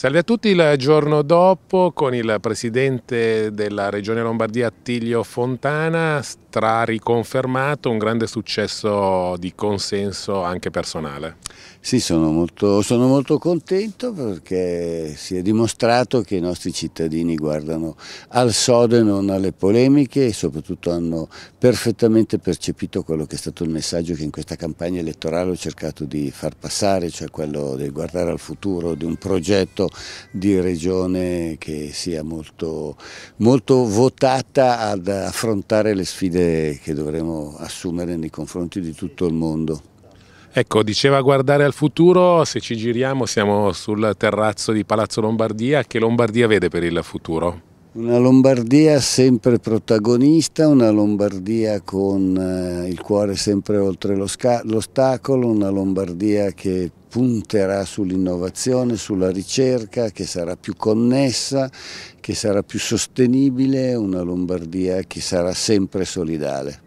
Salve a tutti, il giorno dopo con il presidente della regione Lombardia Attilio Fontana tra riconfermato un grande successo di consenso anche personale. Sì, sono molto, sono molto contento perché si è dimostrato che i nostri cittadini guardano al sodo e non alle polemiche e soprattutto hanno perfettamente percepito quello che è stato il messaggio che in questa campagna elettorale ho cercato di far passare, cioè quello di guardare al futuro di un progetto di regione che sia molto, molto votata ad affrontare le sfide che dovremo assumere nei confronti di tutto il mondo. Ecco, diceva guardare al futuro, se ci giriamo siamo sul terrazzo di Palazzo Lombardia, che Lombardia vede per il futuro? Una Lombardia sempre protagonista, una Lombardia con eh, il cuore sempre oltre l'ostacolo, una Lombardia che punterà sull'innovazione, sulla ricerca, che sarà più connessa, che sarà più sostenibile, una Lombardia che sarà sempre solidale.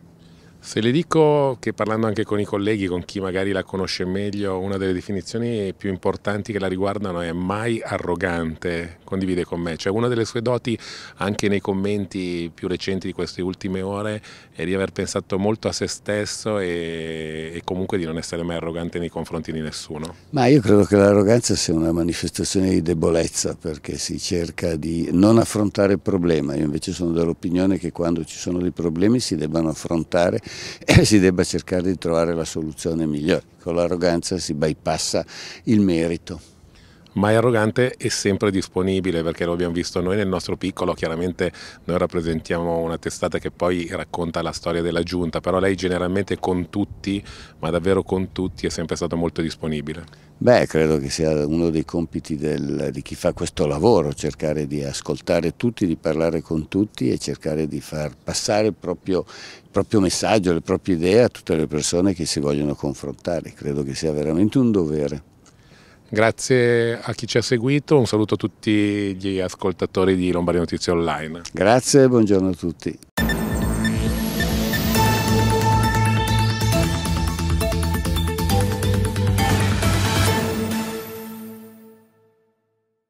Se le dico che parlando anche con i colleghi, con chi magari la conosce meglio, una delle definizioni più importanti che la riguardano è mai arrogante, condivide con me. Cioè una delle sue doti anche nei commenti più recenti di queste ultime ore è di aver pensato molto a se stesso e, e comunque di non essere mai arrogante nei confronti di nessuno. Ma io credo che l'arroganza sia una manifestazione di debolezza perché si cerca di non affrontare il problema. Io invece sono dell'opinione che quando ci sono dei problemi si debbano affrontare e si debba cercare di trovare la soluzione migliore. Con l'arroganza si bypassa il merito ma è arrogante e sempre disponibile perché lo abbiamo visto noi nel nostro piccolo, chiaramente noi rappresentiamo una testata che poi racconta la storia della giunta, però lei generalmente con tutti, ma davvero con tutti, è sempre stata molto disponibile. Beh, credo che sia uno dei compiti del, di chi fa questo lavoro, cercare di ascoltare tutti, di parlare con tutti e cercare di far passare il proprio, il proprio messaggio, le proprie idee a tutte le persone che si vogliono confrontare. Credo che sia veramente un dovere. Grazie a chi ci ha seguito, un saluto a tutti gli ascoltatori di Lombardia Notizie Online. Grazie e buongiorno a tutti.